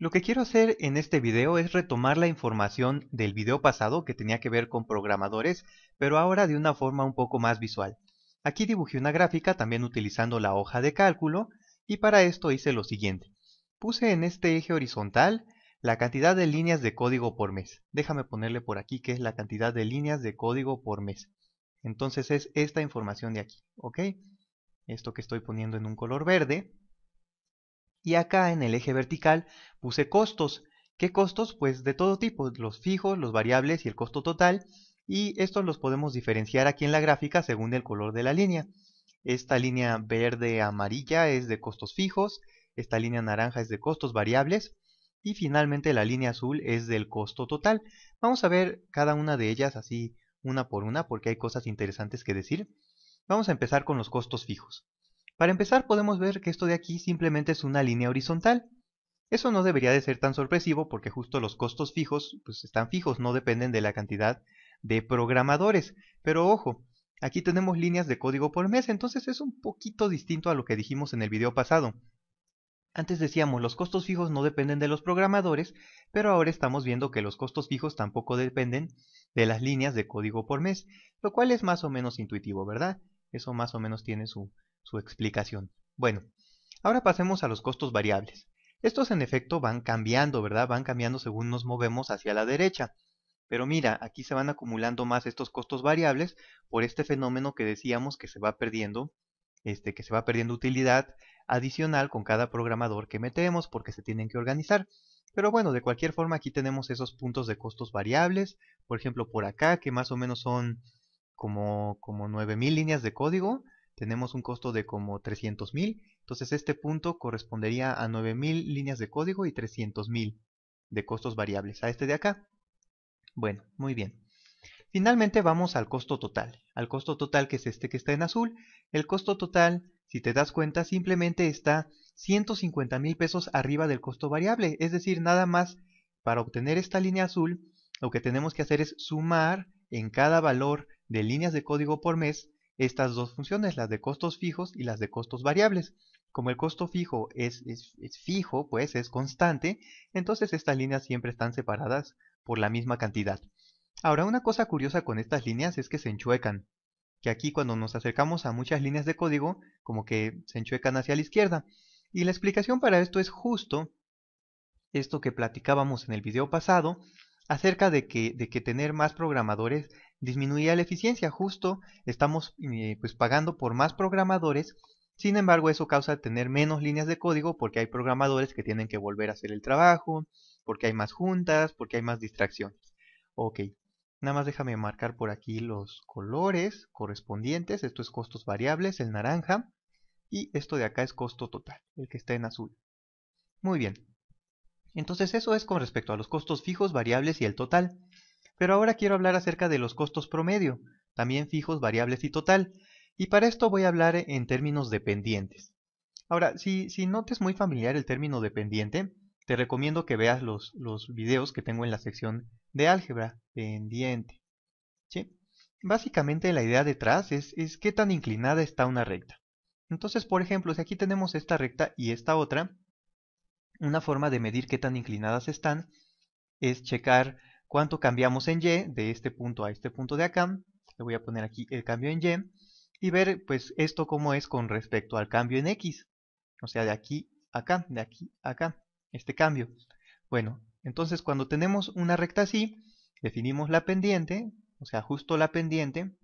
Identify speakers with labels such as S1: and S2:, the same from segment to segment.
S1: Lo que quiero hacer en este video es retomar la información del video pasado que tenía que ver con programadores, pero ahora de una forma un poco más visual. Aquí dibujé una gráfica también utilizando la hoja de cálculo y para esto hice lo siguiente. Puse en este eje horizontal la cantidad de líneas de código por mes. Déjame ponerle por aquí que es la cantidad de líneas de código por mes. Entonces es esta información de aquí, ¿ok? Esto que estoy poniendo en un color verde y acá en el eje vertical puse costos. ¿Qué costos? Pues de todo tipo, los fijos, los variables y el costo total. Y estos los podemos diferenciar aquí en la gráfica según el color de la línea. Esta línea verde amarilla es de costos fijos, esta línea naranja es de costos variables y finalmente la línea azul es del costo total. Vamos a ver cada una de ellas así una por una porque hay cosas interesantes que decir. Vamos a empezar con los costos fijos. Para empezar podemos ver que esto de aquí simplemente es una línea horizontal. Eso no debería de ser tan sorpresivo porque justo los costos fijos pues están fijos, no dependen de la cantidad de programadores. Pero ojo, aquí tenemos líneas de código por mes, entonces es un poquito distinto a lo que dijimos en el video pasado. Antes decíamos los costos fijos no dependen de los programadores, pero ahora estamos viendo que los costos fijos tampoco dependen de las líneas de código por mes, lo cual es más o menos intuitivo, ¿verdad? Eso más o menos tiene su, su explicación. Bueno, ahora pasemos a los costos variables. Estos en efecto van cambiando, ¿verdad? Van cambiando según nos movemos hacia la derecha. Pero mira, aquí se van acumulando más estos costos variables por este fenómeno que decíamos que se va perdiendo, este, que se va perdiendo utilidad adicional con cada programador que metemos porque se tienen que organizar. Pero bueno, de cualquier forma aquí tenemos esos puntos de costos variables, por ejemplo por acá que más o menos son como, como 9000 líneas de código, tenemos un costo de como mil entonces este punto correspondería a 9.000 líneas de código y mil de costos variables, a este de acá. Bueno, muy bien. Finalmente vamos al costo total, al costo total que es este que está en azul. El costo total, si te das cuenta, simplemente está 150 mil pesos arriba del costo variable, es decir, nada más para obtener esta línea azul, lo que tenemos que hacer es sumar en cada valor de líneas de código por mes estas dos funciones, las de costos fijos y las de costos variables. Como el costo fijo es, es, fijo, pues es constante, entonces estas líneas siempre están separadas por la misma cantidad. Ahora, una cosa curiosa con estas líneas es que se enchuecan, que aquí cuando nos acercamos a muchas líneas de código, como que se enchuecan hacia la izquierda. Y la explicación para esto es justo esto que platicábamos en el video pasado acerca de que, de que tener más programadores disminuiría la eficiencia, justo estamos eh, pues pagando por más programadores, sin embargo eso causa tener menos líneas de código porque hay programadores que tienen que volver a hacer el trabajo, porque hay más juntas, porque hay más distracciones. Ok, nada más déjame marcar por aquí los colores correspondientes, esto es costos variables, el naranja, y esto de acá es costo total, el que está en azul. Muy bien, entonces eso es con respecto a los costos fijos, variables y el total. Pero ahora quiero hablar acerca de los costos promedio, también fijos, variables y total, y para esto voy a hablar en términos dependientes. Ahora, si, no te es muy familiar el término dependiente, te recomiendo que veas los, videos que tengo en la sección de álgebra, pendiente. ¿Sí? Básicamente la idea detrás es qué tan inclinada está una recta. Entonces, por ejemplo, si aquí tenemos esta recta y esta otra, una forma de medir qué tan inclinadas están es checar cuánto cambiamos en y de este punto a este punto de acá. Le voy a poner aquí el cambio en y y ver pues esto cómo es con respecto al cambio en x. O sea, de aquí a acá, de aquí a acá, este cambio. Bueno, entonces cuando tenemos una recta así, definimos la pendiente, o sea, justo la pendiente,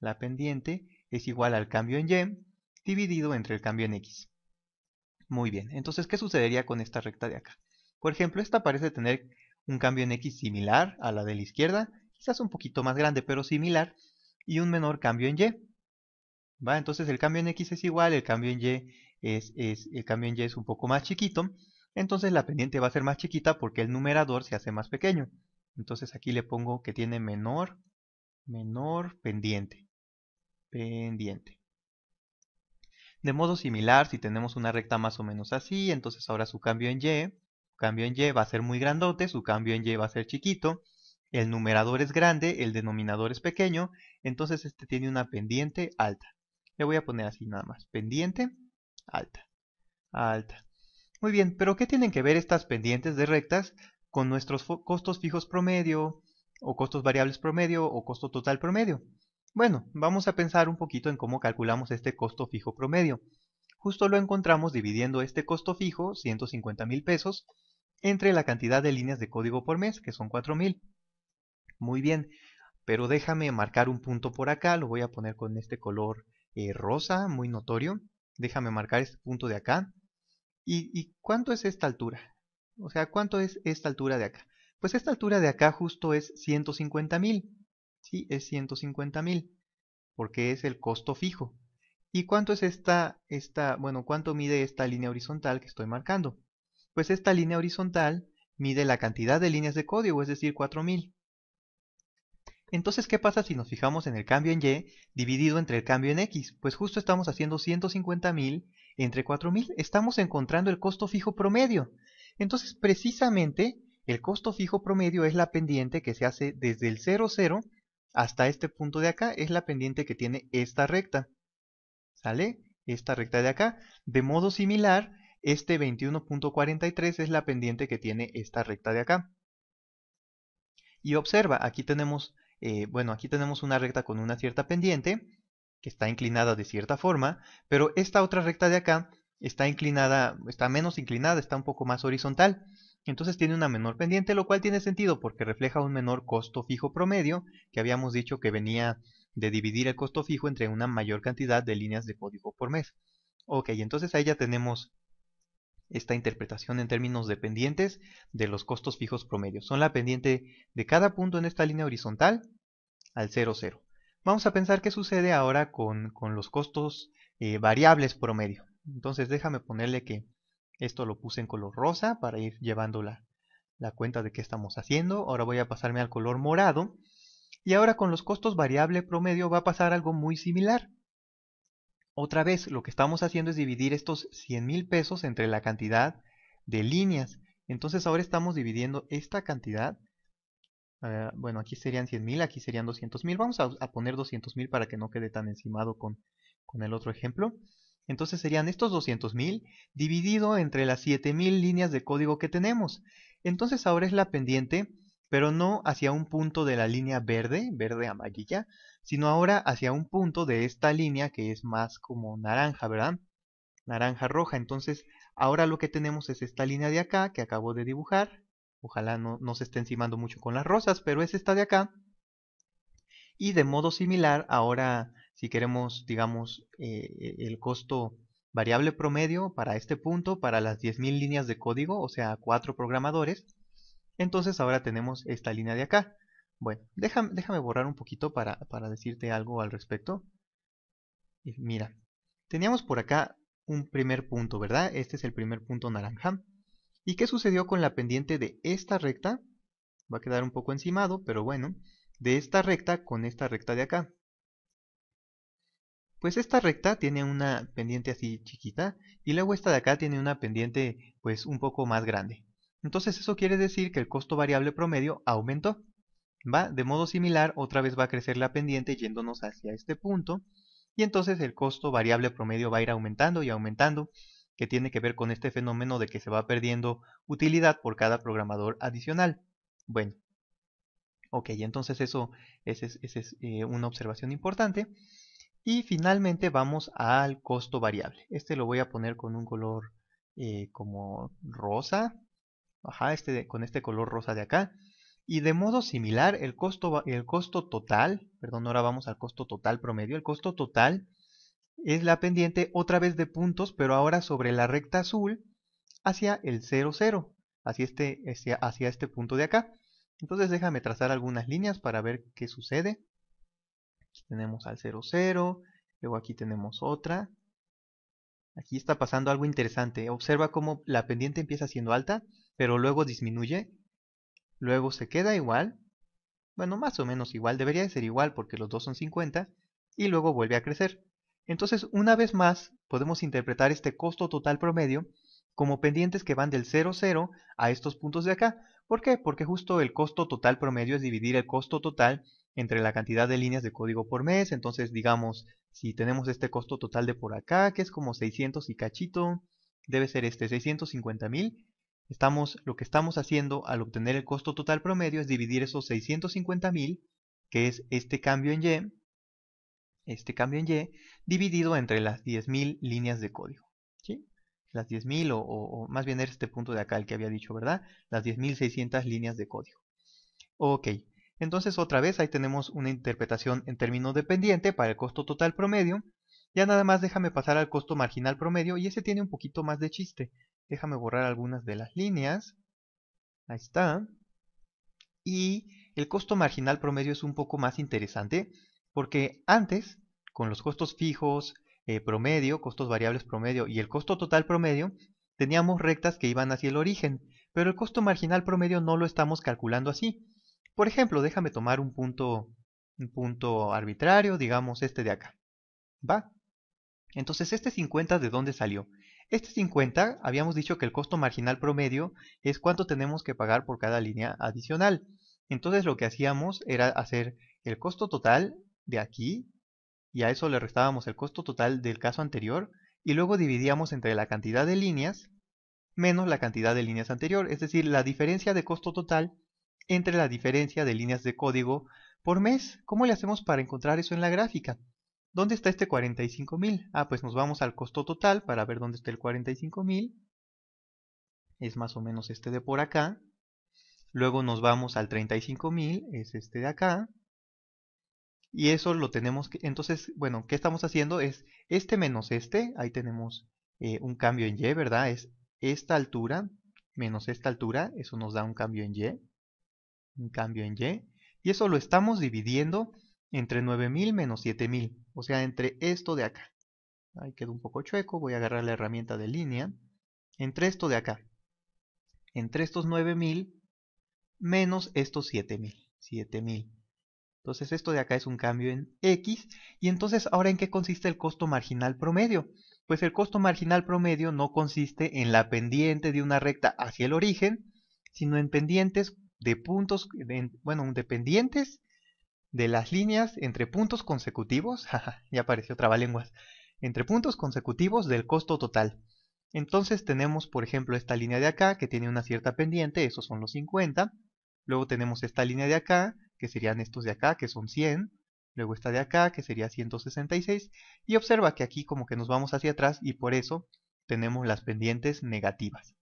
S1: la pendiente es igual al cambio en y dividido entre el cambio en x. Muy bien, entonces, ¿qué sucedería con esta recta de acá? Por ejemplo, esta parece tener un cambio en X similar a la de la izquierda, quizás un poquito más grande, pero similar, y un menor cambio en Y. ¿Va? Entonces el cambio en X es igual, el cambio en Y es, es, el cambio en Y es un poco más chiquito, entonces la pendiente va a ser más chiquita porque el numerador se hace más pequeño. Entonces aquí le pongo que tiene menor, menor pendiente, pendiente. De modo similar, si tenemos una recta más o menos así, entonces ahora su cambio en Y cambio en y va a ser muy grandote, su cambio en y va a ser chiquito, el numerador es grande, el denominador es pequeño, entonces este tiene una pendiente alta. Le voy a poner así nada más, pendiente alta, alta. Muy bien, pero ¿qué tienen que ver estas pendientes de rectas con nuestros costos fijos promedio, o costos variables promedio, o costo total promedio? Bueno, vamos a pensar un poquito en cómo calculamos este costo fijo promedio. Justo lo encontramos dividiendo este costo fijo, 150 mil pesos, entre la cantidad de líneas de código por mes, que son 4000. Muy bien, pero déjame marcar un punto por acá, lo voy a poner con este color eh, rosa, muy notorio. Déjame marcar este punto de acá. ¿Y, ¿Y cuánto es esta altura? O sea, ¿cuánto es esta altura de acá? Pues esta altura de acá justo es 150.000. Sí, es 150.000, porque es el costo fijo. ¿Y cuánto es esta, esta, bueno, cuánto mide esta línea horizontal que estoy marcando? pues esta línea horizontal mide la cantidad de líneas de código, es decir, 4000. Entonces, ¿qué pasa si nos fijamos en el cambio en Y dividido entre el cambio en X? Pues justo estamos haciendo 150.000 entre 4.000. Estamos encontrando el costo fijo promedio. Entonces, precisamente, el costo fijo promedio es la pendiente que se hace desde el 0,0 hasta este punto de acá. Es la pendiente que tiene esta recta. ¿Sale? Esta recta de acá. De modo similar, este 21.43 es la pendiente que tiene esta recta de acá. Y observa, aquí tenemos, eh, bueno, aquí tenemos una recta con una cierta pendiente, que está inclinada de cierta forma, pero esta otra recta de acá está inclinada, está menos inclinada, está un poco más horizontal. Entonces tiene una menor pendiente, lo cual tiene sentido porque refleja un menor costo fijo promedio, que habíamos dicho que venía de dividir el costo fijo entre una mayor cantidad de líneas de código por mes. Ok, entonces ahí ya tenemos esta interpretación en términos dependientes de los costos fijos promedio Son la pendiente de cada punto en esta línea horizontal al 0, 0. Vamos a pensar qué sucede ahora con, los costos eh, variables promedio. Entonces déjame ponerle que esto lo puse en color rosa para ir llevando la, la cuenta de qué estamos haciendo. Ahora voy a pasarme al color morado. Y ahora con los costos variable promedio va a pasar algo muy similar. Otra vez, lo que estamos haciendo es dividir estos 100 mil pesos entre la cantidad de líneas. Entonces ahora estamos dividiendo esta cantidad. Eh, bueno, aquí serían 100 mil, aquí serían 200 mil. Vamos a, poner 200 mil para que no quede tan encimado con, con el otro ejemplo. Entonces serían estos 200.000 dividido entre las mil líneas de código que tenemos. Entonces ahora es la pendiente pero no hacia un punto de la línea verde, verde amarilla, sino ahora hacia un punto de esta línea que es más como naranja, ¿verdad? Naranja roja, entonces ahora lo que tenemos es esta línea de acá que acabo de dibujar, ojalá no, se esté encimando mucho con las rosas, pero es esta de acá, y de modo similar, ahora si queremos, digamos, eh, el costo variable promedio para este punto, para las 10.000 líneas de código, o sea, cuatro programadores, entonces ahora tenemos esta línea de acá. Bueno, déjame, borrar un poquito para, decirte algo al respecto. Eh, mira, teníamos por acá un primer punto, ¿verdad? Este es el primer punto naranja. ¿Y qué sucedió con la pendiente de esta recta? Va a quedar un poco encimado, pero bueno. De esta recta con esta recta de acá. Pues esta recta tiene una pendiente así chiquita y luego esta de acá tiene una pendiente pues un poco más grande. Entonces eso quiere decir que el costo variable promedio aumentó. ¿va? De modo similar, otra vez va a crecer la pendiente yéndonos hacia este punto. Y entonces el costo variable promedio va a ir aumentando y aumentando, que tiene que ver con este fenómeno de que se va perdiendo utilidad por cada programador adicional. Bueno, ok, entonces eso es, eh, una observación importante. Y finalmente vamos al costo variable. Este lo voy a poner con un color eh, como rosa, este con este color rosa de acá. Y de modo similar, el costo, el costo total, perdón, ahora vamos al costo total promedio, el costo total es la pendiente otra vez de puntos, pero ahora sobre la recta azul hacia el 0, 0, hacia este, hacia, este punto de acá. Entonces déjame trazar algunas líneas para ver qué sucede. Aquí tenemos al 0, 0, luego aquí tenemos otra. Aquí está pasando algo interesante. Observa cómo la pendiente empieza siendo alta pero luego disminuye, luego se queda igual, bueno, más o menos igual, debería de ser igual porque los dos son 50, y luego vuelve a crecer. Entonces, una vez más, podemos interpretar este costo total promedio como pendientes que van del 0,0 a estos puntos de acá. ¿Por qué? Porque justo el costo total promedio es dividir el costo total entre la cantidad de líneas de código por mes. Entonces, digamos, si tenemos este costo total de por acá, que es como 600 y cachito, debe ser este 650 mil, Estamos, lo que estamos haciendo al obtener el costo total promedio es dividir esos 650.000, que es este cambio en Y, este cambio en Y, dividido entre las 10.000 líneas de código. ¿sí? Las 10.000, o, o, más bien era este punto de acá el que había dicho, ¿verdad? Las 10.600 líneas de código. Ok, entonces otra vez ahí tenemos una interpretación en término dependiente para el costo total promedio. Ya nada más déjame pasar al costo marginal promedio y ese tiene un poquito más de chiste. Déjame borrar algunas de las líneas. Ahí está. Y el costo marginal promedio es un poco más interesante porque antes, con los costos fijos eh, promedio, costos variables promedio y el costo total promedio, teníamos rectas que iban hacia el origen, pero el costo marginal promedio no lo estamos calculando así. Por ejemplo, déjame tomar un punto, un punto arbitrario, digamos este de acá. ¿Va? Entonces, este 50 de dónde salió? Este 50, habíamos dicho que el costo marginal promedio es cuánto tenemos que pagar por cada línea adicional. Entonces lo que hacíamos era hacer el costo total de aquí, y a eso le restábamos el costo total del caso anterior, y luego dividíamos entre la cantidad de líneas menos la cantidad de líneas anterior, es decir, la diferencia de costo total entre la diferencia de líneas de código por mes. ¿Cómo le hacemos para encontrar eso en la gráfica? ¿Dónde está este 45.000? Ah, pues nos vamos al costo total para ver dónde está el 45.000. Es más o menos este de por acá. Luego nos vamos al 35.000, es este de acá. Y eso lo tenemos que... Entonces, bueno, ¿qué estamos haciendo? Es este menos este. Ahí tenemos eh, un cambio en Y, ¿verdad? Es esta altura menos esta altura. Eso nos da un cambio en Y. Un cambio en Y. Y eso lo estamos dividiendo entre 9000 menos 7000, o sea, entre esto de acá. Ahí quedó un poco chueco, voy a agarrar la herramienta de línea. Entre esto de acá, entre estos 9000 menos estos 7000, 7000. Entonces esto de acá es un cambio en X. Y entonces, ¿ahora en qué consiste el costo marginal promedio? Pues el costo marginal promedio no consiste en la pendiente de una recta hacia el origen, sino en pendientes de puntos, bueno, de pendientes de las líneas entre puntos consecutivos, ya apareció trabalenguas, entre puntos consecutivos del costo total. Entonces tenemos, por ejemplo, esta línea de acá que tiene una cierta pendiente, esos son los 50. Luego tenemos esta línea de acá, que serían estos de acá, que son 100. Luego esta de acá, que sería 166. Y observa que aquí como que nos vamos hacia atrás y por eso tenemos las pendientes negativas.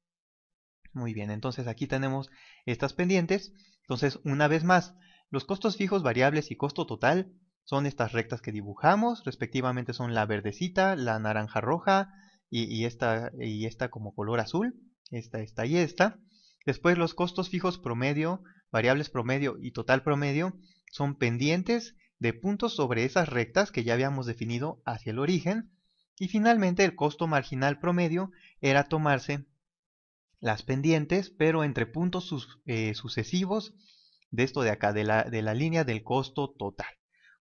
S1: Muy bien, entonces aquí tenemos estas pendientes. Entonces, una vez más, los costos fijos, variables y costo total son estas rectas que dibujamos, respectivamente son la verdecita, la naranja roja y, esta, y esta como color azul, esta, esta y esta. Después los costos fijos promedio, variables promedio y total promedio son pendientes de puntos sobre esas rectas que ya habíamos definido hacia el origen. Y finalmente el costo marginal promedio era tomarse las pendientes, pero entre puntos eh, sucesivos de esto de acá, de la, de la línea del costo total.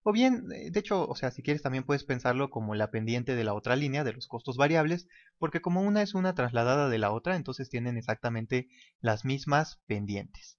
S1: O bien, eh, de hecho, o sea, si quieres también puedes pensarlo como la pendiente de la otra línea, de los costos variables, porque como una es una trasladada de la otra, entonces tienen exactamente las mismas pendientes.